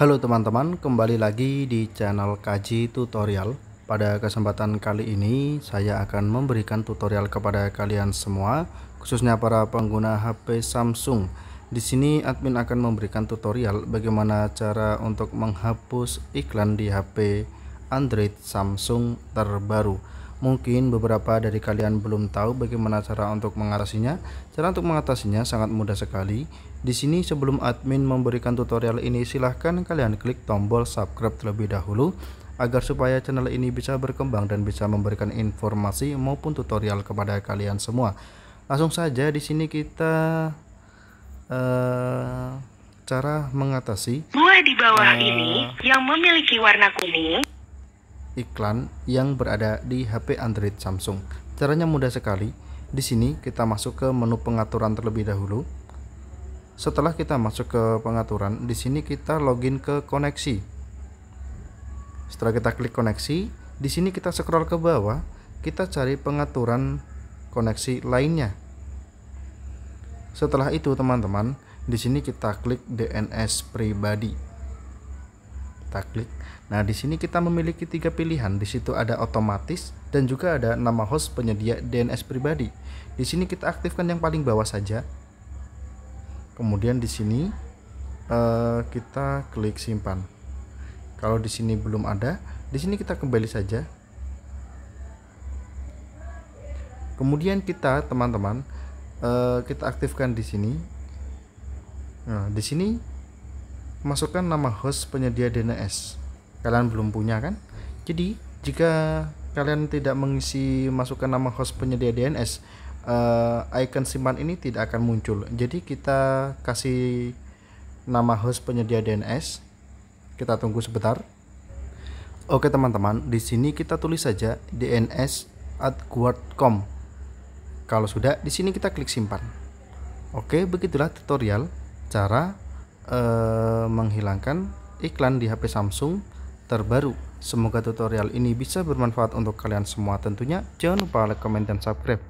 Halo teman-teman, kembali lagi di channel Kaji Tutorial. Pada kesempatan kali ini, saya akan memberikan tutorial kepada kalian semua, khususnya para pengguna HP Samsung. Di sini admin akan memberikan tutorial bagaimana cara untuk menghapus iklan di HP Android Samsung terbaru. Mungkin beberapa dari kalian belum tahu bagaimana cara untuk mengatasinya. Cara untuk mengatasinya sangat mudah sekali. Di sini sebelum admin memberikan tutorial ini silahkan kalian klik tombol subscribe terlebih dahulu agar supaya channel ini bisa berkembang dan bisa memberikan informasi maupun tutorial kepada kalian semua. Langsung saja di sini kita uh, cara mengatasi buah di bawah uh, ini yang memiliki warna kuning iklan yang berada di HP Android Samsung. Caranya mudah sekali. Di sini kita masuk ke menu pengaturan terlebih dahulu. Setelah kita masuk ke pengaturan, di sini kita login ke koneksi. Setelah kita klik koneksi, di sini kita scroll ke bawah, kita cari pengaturan koneksi lainnya. Setelah itu, teman-teman, di sini kita klik DNS pribadi kita klik. Nah, di sini kita memiliki tiga pilihan. Di situ ada otomatis dan juga ada nama host penyedia DNS pribadi. Di sini kita aktifkan yang paling bawah saja. Kemudian di sini eh, kita klik simpan. Kalau di sini belum ada, di sini kita kembali saja. Kemudian kita teman-teman eh, kita aktifkan di sini. Nah, di sini masukkan nama host penyedia DNS. Kalian belum punya kan? Jadi, jika kalian tidak mengisi masukkan nama host penyedia DNS, uh, eh, icon simpan ini tidak akan muncul. Jadi kita kasih nama host penyedia DNS. Kita tunggu sebentar. Oke teman-teman, di sini kita tulis saja DNS at guard.com. Kalau sudah, di sini kita klik simpan. Oke, begitulah tutorial cara eh, menghilangkan iklan di HP Samsung terbaru. Semoga tutorial ini bisa bermanfaat untuk kalian semua tentunya. Jangan lupa like, comment, dan subscribe.